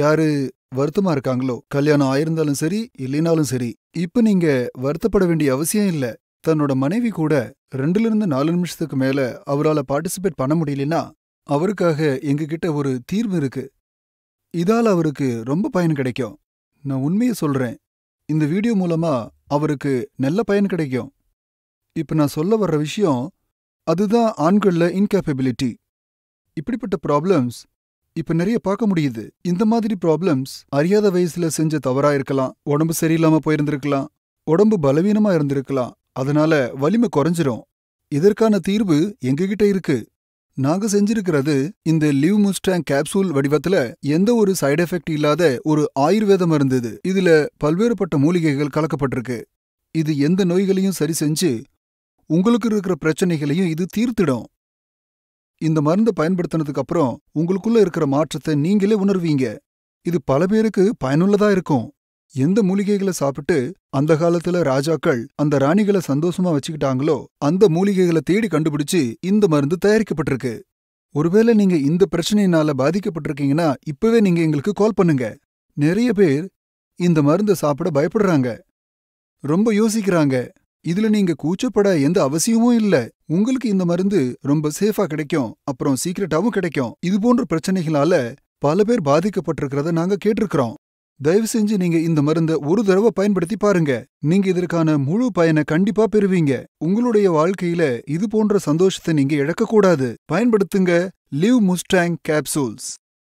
யாரு வருத்தமா இருக்காங்களோ கல்யாணம் ஆயிருந்தாலும் சரி இல்லைனாலும் சரி இப்ப நீங்க வருத்தப்பட வேண்டிய அவசியம் இல்ல தன்னோட மனைவி கூட ரெண்டுல இருந்து நாலு நிமிஷத்துக்கு மேல அவரால் பார்ட்டிசிபேட் பண்ண முடியலனா அவருக்காக எங்ககிட்ட ஒரு தீர்வு இருக்கு இதால் அவருக்கு ரொம்ப பயன் கிடைக்கும் நான் உண்மையை சொல்றேன் இந்த வீடியோ மூலமா அவருக்கு நல்ல பயன் கிடைக்கும் இப்ப நான் சொல்ல வர்ற விஷயம் அதுதான் ஆண்கள்ல இன்கேப்பபிலிட்டி இப்படிப்பட்ட ப்ராப்ளம்ஸ் இப்ப நிறைய பார்க்க முடியுது இந்த மாதிரி ப்ராப்ளம்ஸ் அறியாத வயசுல செஞ்ச தவறா இருக்கலாம் உடம்பு சரியில்லாம போயிருந்திருக்கலாம் உடம்பு பலவீனமா இருந்திருக்கலாம் அதனால வலிமை குறைஞ்சிரும் இதற்கான தீர்வு எங்ககிட்ட இருக்கு நாங்க செஞ்சிருக்கிறது இந்த லிவ் முஸ்டாங் கேப்சூல் வடிவத்துல எந்த ஒரு சைடு எஃபெக்ட் இல்லாத ஒரு ஆயுர்வேதம் இருந்தது இதுல பல்வேறுபட்ட மூலிகைகள் கலக்கப்பட்டிருக்கு இது எந்த நோய்களையும் சரி செஞ்சு உங்களுக்கு இருக்கிற பிரச்சனைகளையும் இது தீர்த்திடும் இந்த மருந்து பயன்படுத்தினதுக்கு அப்புறம் உங்களுக்குள்ள இருக்கிற மாற்றத்தை நீங்களே உணர்வீங்க இது பல பேருக்கு பயனுள்ளதா இருக்கும் எந்த மூலிகைகளை சாப்பிட்டு அந்த காலத்துல ராஜாக்கள் அந்த ராணிகளை சந்தோஷமா வச்சுக்கிட்டாங்களோ அந்த மூலிகைகளை தேடி கண்டுபிடிச்சு இந்த மருந்து தயாரிக்கப்பட்டிருக்கு ஒருவேளை நீங்க இந்த பிரச்சனையினால பாதிக்கப்பட்டிருக்கீங்கன்னா இப்பவே நீங்க எங்களுக்கு கால் பண்ணுங்க நிறைய பேர் இந்த மருந்து சாப்பிட பயப்படுறாங்க ரொம்ப யோசிக்கிறாங்க இதுல நீங்க கூச்சப்பட எந்த அவசியமும் இல்ல உங்களுக்கு இந்த மருந்து ரொம்ப சேஃபா கிடைக்கும் அப்புறம் சீக்கிரட்டாவும் கிடைக்கும் இது போன்ற பிரச்சனைகளால பல பேர் பாதிக்கப்பட்டிருக்கிறத நாங்க கேட்டிருக்கிறோம் தயவு செஞ்சு நீங்க இந்த மருந்த ஒரு தடவை பயன்படுத்தி பாருங்க நீங்க இதற்கான முழு பயனை கண்டிப்பா பெறுவீங்க உங்களுடைய வாழ்க்கையில இது போன்ற சந்தோஷத்தை நீங்க இழக்கக்கூடாது பயன்படுத்துங்க லிவ் முஸ்டாங் கேப்சூல்ஸ்